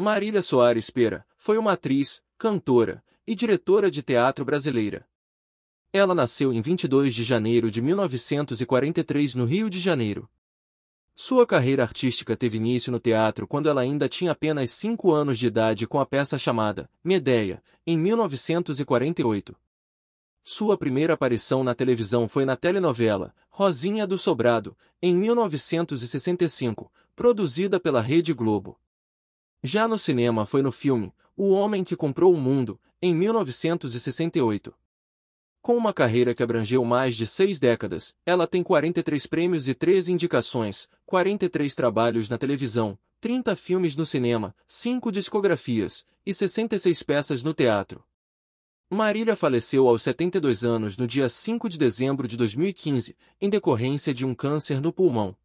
Marília Soares Pera foi uma atriz, cantora e diretora de teatro brasileira. Ela nasceu em 22 de janeiro de 1943 no Rio de Janeiro. Sua carreira artística teve início no teatro quando ela ainda tinha apenas cinco anos de idade com a peça chamada Medeia, em 1948. Sua primeira aparição na televisão foi na telenovela Rosinha do Sobrado, em 1965, produzida pela Rede Globo. Já no cinema foi no filme O Homem que Comprou o Mundo, em 1968. Com uma carreira que abrangeu mais de seis décadas, ela tem 43 prêmios e 3 indicações, 43 trabalhos na televisão, 30 filmes no cinema, 5 discografias e 66 peças no teatro. Marília faleceu aos 72 anos no dia 5 de dezembro de 2015, em decorrência de um câncer no pulmão.